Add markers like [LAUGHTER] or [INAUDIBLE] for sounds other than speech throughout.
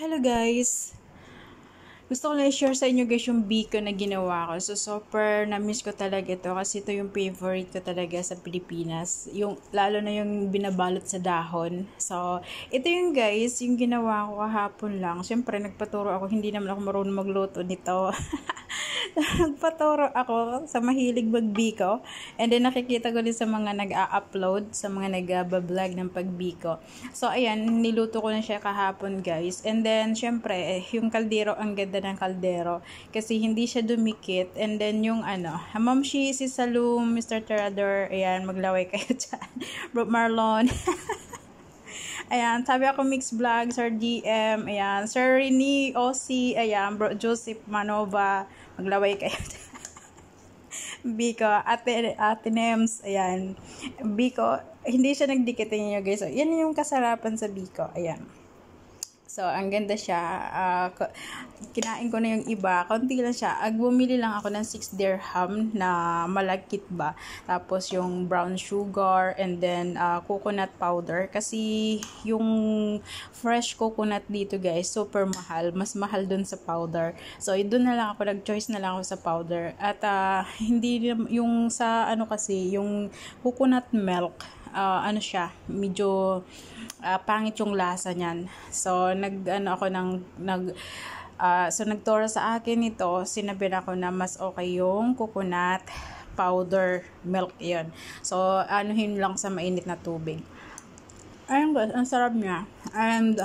Hello guys! Gusto ko lang i share sa inyo guys yung beacon na ginawa ko. So, super na-miss ko talaga ito kasi ito yung favorite ko talaga sa Pilipinas. Yung, lalo na yung binabalot sa dahon. So, ito yung guys, yung ginawa ko kahapon lang. Siyempre, nagpaturo ako. Hindi naman ako marunong magluto nito. [LAUGHS] nagpatoro [LAUGHS] ako sa mahilig magbiko. And then nakikita ko din sa mga nag-upload, sa mga nag-vlog ng pagbiko. So ayan, niluto ko na siya kahapon guys. And then syempre, eh, yung kaldero, ang ganda ng kaldero. Kasi hindi siya dumikit. And then yung ano, Ma'am si Salum, Mr. Terador, ayan, maglaway [LAUGHS] kayo dyan. Bro Marlon. [LAUGHS] Ayan, sabi ako Mix Vlog, Sir DM, ayan, Sir Rini, OC, ayan, Bro Joseph Manova, Maglaway kayo. [LAUGHS] Biko, Ate, Ate Nems, ayan. Biko, hindi siya nagdikit niyo guys. So, yan yung kasarapan sa Biko, ayan. So, ang ganda siya. Uh, kinain ko na yung iba. Konti lang siya. Ag bumili lang ako ng 6 dirham na malagkit ba. Tapos yung brown sugar and then uh, coconut powder. Kasi yung fresh coconut dito guys, super mahal. Mas mahal dun sa powder. So, doon na lang ako. Nag-choice na lang ako sa powder. At uh, hindi yung sa ano kasi, yung coconut milk uh, ano siya, medyo uh, pangit yung lasa niyan. So, nag, ano ako ng, nag, uh, so nagturo sa akin ito, sinabi na ako na mas okay yung coconut powder milk yon So, anuhin lang sa mainit na tubig. Ayun guys, ang sarap niya. And,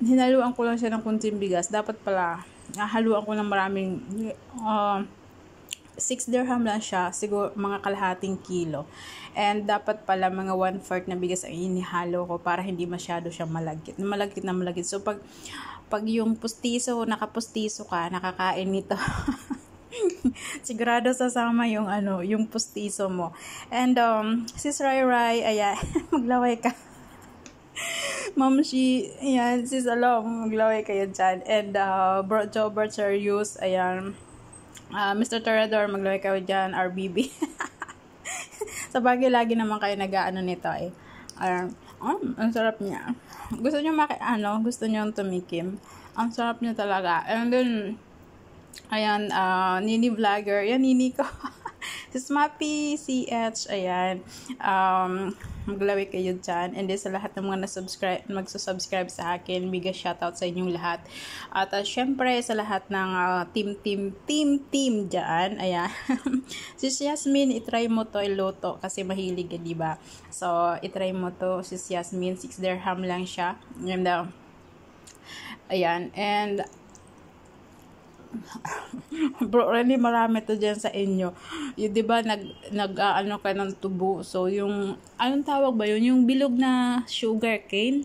hinaluan ko lang siya ng kunting bigas. Dapat pala, haluan ko ng maraming, uh, 6 dirham lang siya, siguro mga kalahating kilo. And dapat pala mga 1/4 na bigas ang inihalo ko para hindi masyado siya malagkit. Malagkit na malagkit. So pag pag yung pustiso, nakapustiso ka, nakakain nito. [LAUGHS] sigurado sasama yung ano, yung pustiso mo. And um, sis Rai Rai, ayan, [LAUGHS] maglaway ka. Ma'am she, ayan, sis Alom, maglaway kayo dyan. And uh, bro, Joe Berterius, ayan, uh, ah, Mr. Torador, maglaway kayo dyan, RBB. [LAUGHS] sa bagay, lagi naman kayo nag-ano nito eh. Um, um, ang sarap niya. Gusto niyo maki, ano, gusto niyo tumikim. Ang sarap niya talaga. And then, ayan, uh, Nini Vlogger, yan, Nini ko. [LAUGHS] Si Smappy CH, ayan. Um, maglawi kayo dyan. And then sa lahat ng mga na-subscribe, magsusubscribe sa akin, biga shoutout sa inyong lahat. At uh, syempre sa lahat ng uh, team, team, team, team dyan, ayan. [LAUGHS] sis Yasmin, itry mo to iloto kasi mahilig, eh, di ba? So, itry mo to. sis Yasmin, 6 dirham lang siya. And uh, Ayan. And [LAUGHS] bro, really marami to diyan sa inyo. Yung, di ba, nag, nag uh, ano ka ng tubo. So, yung, anong tawag ba yun? Yung bilog na sugar cane.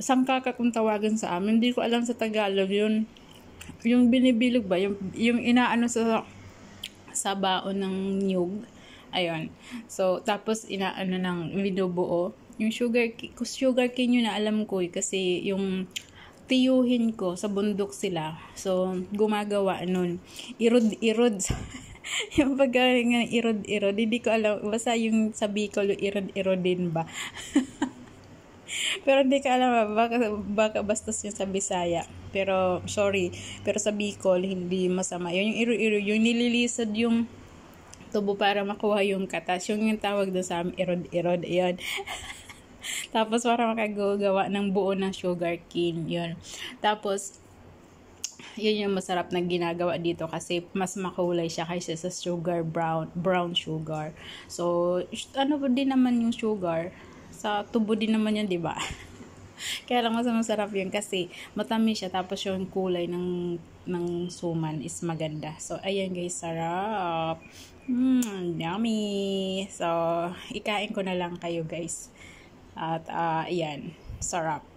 Sangkaka kung tawagin sa amin. Hindi ko alam sa Tagalog yun. Yung binibilog ba? Yung, yung inaano sa sa baon ng nyug. Ayun. So, tapos inaano ng binubuo. Yung sugar, sugar cane yun na alam ko eh, kasi yung tiyuhin ko sa bundok sila. So, gumagawa nun. Irod, irod. [LAUGHS] yung nga, irod, irod. Hindi ko alam. Basta yung sabi ko, irod, irod din ba? [LAUGHS] Pero hindi ka alam, baka, baka bastos yung sa Bisaya. Pero, sorry. Pero sa Bicol, hindi masama. Yun yung iro-iro, yung nililisod yung tubo para makuha yung katas. Yung yung tawag doon sa amin, irod-irod. Ayan. [LAUGHS] [LAUGHS] Tapos, para makagawa ng buo na sugar cane. Yun. Tapos, yun yung masarap na ginagawa dito kasi mas makulay siya kaysa sa sugar brown brown sugar so ano din naman yung sugar sa tubo din naman yan di ba [LAUGHS] kaya lang mas masarap yun kasi matamis siya tapos yung kulay ng ng suman is maganda so ayan guys sarap mm, yummy so ikain ko na lang kayo guys at uh, ayan, sarap.